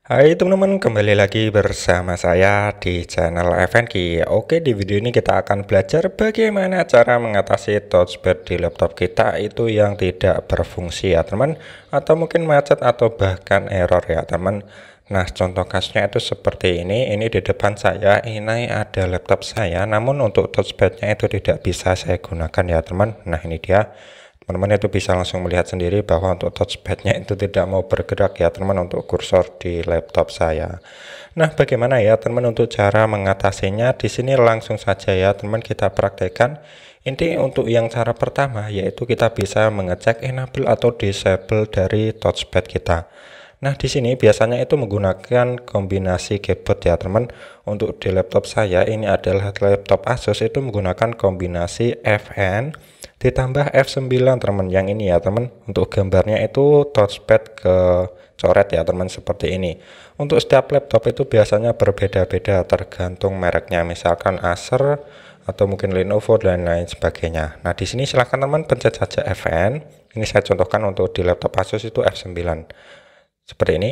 Hai teman-teman, kembali lagi bersama saya di channel FNK. Oke, di video ini kita akan belajar bagaimana cara mengatasi touchpad di laptop kita itu yang tidak berfungsi ya teman, atau mungkin macet atau bahkan error ya teman. Nah, contoh kasusnya itu seperti ini. Ini di depan saya, ini ada laptop saya, namun untuk touchpadnya itu tidak bisa saya gunakan ya teman. Nah, ini dia teman-teman itu bisa langsung melihat sendiri bahwa untuk touchpadnya itu tidak mau bergerak ya teman untuk kursor di laptop saya nah bagaimana ya teman untuk cara mengatasinya di sini langsung saja ya teman kita praktekkan Inti untuk yang cara pertama yaitu kita bisa mengecek enable atau disable dari touchpad kita Nah, di sini biasanya itu menggunakan kombinasi keyboard ya, teman. Untuk di laptop saya ini adalah laptop Asus itu menggunakan kombinasi FN ditambah F9, teman. Yang ini ya, teman. Untuk gambarnya itu touchpad ke coret ya teman seperti ini untuk setiap laptop itu biasanya berbeda-beda tergantung mereknya misalkan Acer atau mungkin Lenovo dan lain sebagainya nah di sini silahkan teman pencet saja FN ini saya contohkan untuk di laptop Asus itu F9 seperti ini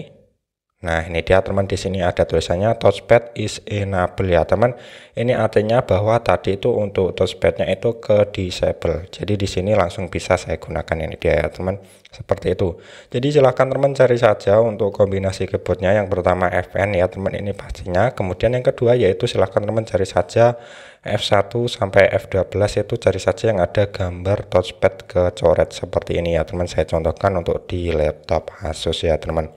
Nah, ini dia teman di sini ada tulisannya touchpad is enable ya, teman. Ini artinya bahwa tadi itu untuk touchpadnya itu ke disable. Jadi di sini langsung bisa saya gunakan ini dia ya, teman. Seperti itu. Jadi silahkan teman cari saja untuk kombinasi keyboardnya yang pertama Fn ya, teman ini pastinya. Kemudian yang kedua yaitu silahkan teman cari saja F1 sampai F12 itu cari saja yang ada gambar touchpad kecoret seperti ini ya, teman. Saya contohkan untuk di laptop Asus ya, teman.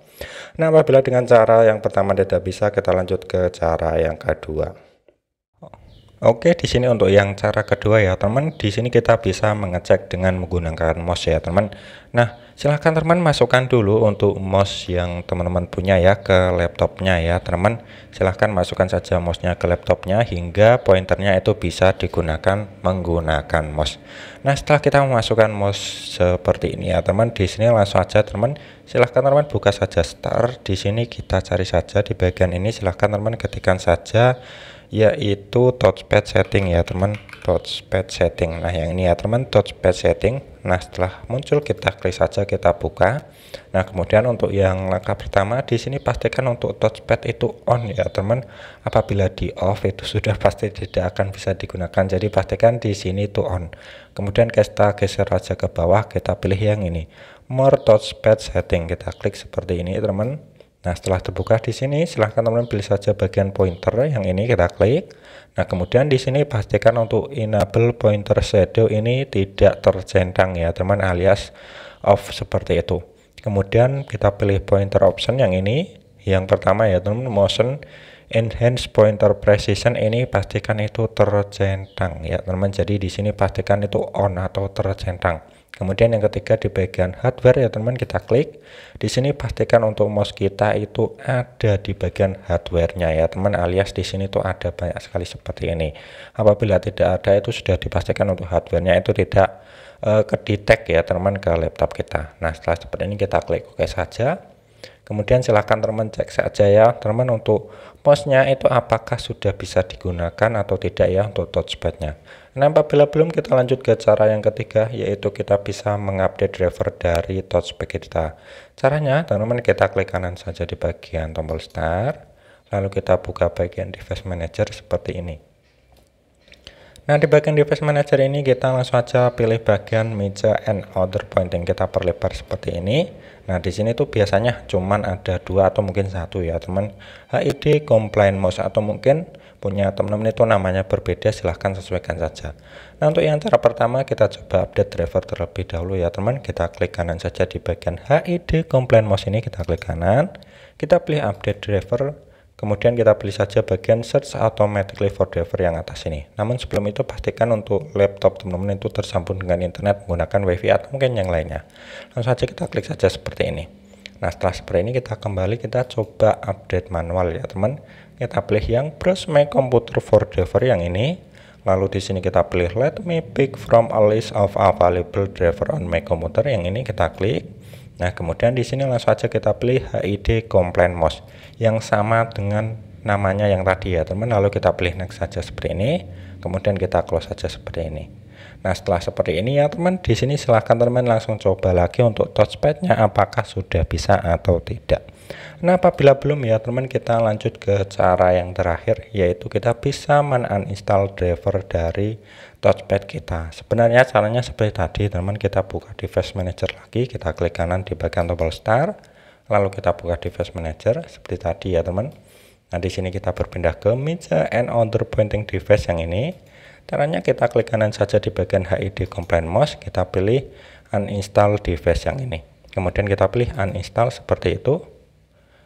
Nah, apabila dengan cara yang pertama tidak bisa, kita lanjut ke cara yang kedua. Oke, di sini untuk yang cara kedua ya, teman. Di sini kita bisa mengecek dengan menggunakan mouse ya, teman. Nah, silahkan teman masukkan dulu untuk mouse yang teman-teman punya ya ke laptopnya ya, teman. Silahkan masukkan saja mouse-nya ke laptopnya hingga pointernya itu bisa digunakan menggunakan mouse. Nah, setelah kita memasukkan mouse seperti ini ya, teman, di sini langsung saja teman silahkan teman buka saja star di sini kita cari saja di bagian ini silahkan teman ketikkan saja yaitu touchpad setting ya teman touchpad setting nah yang ini ya teman touchpad setting Nah setelah muncul kita klik saja kita buka. Nah kemudian untuk yang langkah pertama di sini pastikan untuk touchpad itu on ya teman. Apabila di off itu sudah pasti tidak akan bisa digunakan. Jadi pastikan di sini itu on. Kemudian kita geser saja ke bawah kita pilih yang ini. More touchpad setting kita klik seperti ini teman. Nah, setelah terbuka di sini, silahkan teman-teman pilih saja bagian pointer yang ini kita klik. Nah, kemudian di sini pastikan untuk enable pointer shadow ini tidak tercentang ya, teman alias off seperti itu. Kemudian kita pilih pointer option yang ini. Yang pertama ya, teman-teman motion enhance pointer precision ini pastikan itu tercentang ya, teman-teman. Jadi di sini pastikan itu on atau tercentang. Kemudian yang ketiga di bagian hardware ya teman kita klik. Di sini pastikan untuk mouse kita itu ada di bagian hardwarenya ya teman alias di sini tuh ada banyak sekali seperti ini. Apabila tidak ada itu sudah dipastikan untuk hardwarenya itu tidak uh, kedetek ya teman ke laptop kita. Nah setelah seperti ini kita klik OK saja. Kemudian silahkan teman cek saja ya teman untuk posnya itu apakah sudah bisa digunakan atau tidak ya untuk touchpadnya. Nah apabila belum kita lanjut ke cara yang ketiga yaitu kita bisa mengupdate driver dari touchpad kita. Caranya teman-teman kita klik kanan saja di bagian tombol start lalu kita buka bagian device manager seperti ini. Nah di bagian device manager ini kita langsung aja pilih bagian meja and other point pointing kita perlebar seperti ini. Nah di sini tuh biasanya cuman ada dua atau mungkin satu ya teman HID compliant mouse atau mungkin punya teman-teman itu namanya berbeda silahkan sesuaikan saja. Nah untuk yang cara pertama kita coba update driver terlebih dahulu ya teman kita klik kanan saja di bagian HID compliant mouse ini kita klik kanan kita pilih update driver Kemudian kita pilih saja bagian search automatically for driver yang atas ini. Namun sebelum itu pastikan untuk laptop teman-teman itu tersambung dengan internet menggunakan wifi atau mungkin yang lainnya. Langsung saja kita klik saja seperti ini. Nah setelah seperti ini kita kembali kita coba update manual ya teman. Kita pilih yang browse my computer for driver yang ini. Lalu di sini kita pilih let me pick from a list of available driver on my computer yang ini kita klik Nah, kemudian di sini langsung aja kita pilih HID Complaint Mouse yang sama dengan namanya yang tadi ya, teman. Lalu kita pilih next saja seperti ini, kemudian kita close saja seperti ini. Nah, setelah seperti ini ya, teman, di sini silahkan teman langsung coba lagi untuk touchpadnya apakah sudah bisa atau tidak. Nah, apabila belum ya, teman, kita lanjut ke cara yang terakhir yaitu kita bisa uninstall driver dari touchpad kita sebenarnya caranya seperti tadi teman kita buka device manager lagi kita klik kanan di bagian tombol start lalu kita buka device manager seperti tadi ya teman nah di sini kita berpindah ke meja and other pointing device yang ini caranya kita klik kanan saja di bagian HID compliant mouse kita pilih uninstall device yang ini kemudian kita pilih uninstall seperti itu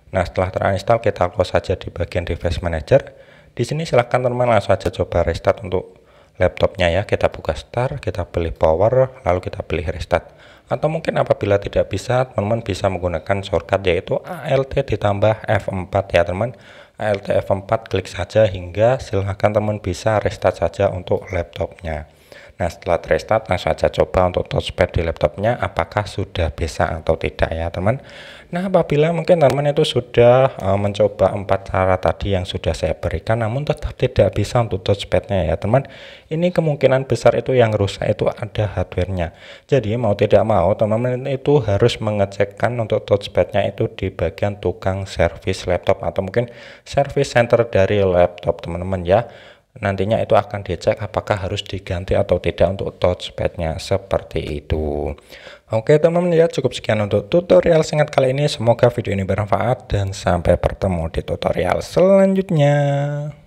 Nah, setelah terinstall kita close saja di bagian device manager. Di sini silahkan teman langsung saja coba restart untuk laptopnya ya kita buka start kita pilih power lalu kita pilih restart atau mungkin apabila tidak bisa teman-teman bisa menggunakan shortcut yaitu ALT ditambah F4 ya teman teman ALT F4 klik saja hingga silahkan teman bisa restart saja untuk laptopnya Nah setelah restart langsung saja coba untuk touchpad di laptopnya apakah sudah bisa atau tidak ya teman. Nah apabila mungkin teman itu sudah uh, mencoba empat cara tadi yang sudah saya berikan namun tetap tidak bisa untuk touchpadnya ya teman. Ini kemungkinan besar itu yang rusak itu ada hardwarenya. Jadi mau tidak mau teman-teman itu harus mengecekkan untuk touchpadnya itu di bagian tukang servis laptop atau mungkin service center dari laptop teman-teman ya nantinya itu akan dicek apakah harus diganti atau tidak untuk touchpadnya seperti itu oke teman-teman ya cukup sekian untuk tutorial singkat kali ini semoga video ini bermanfaat dan sampai bertemu di tutorial selanjutnya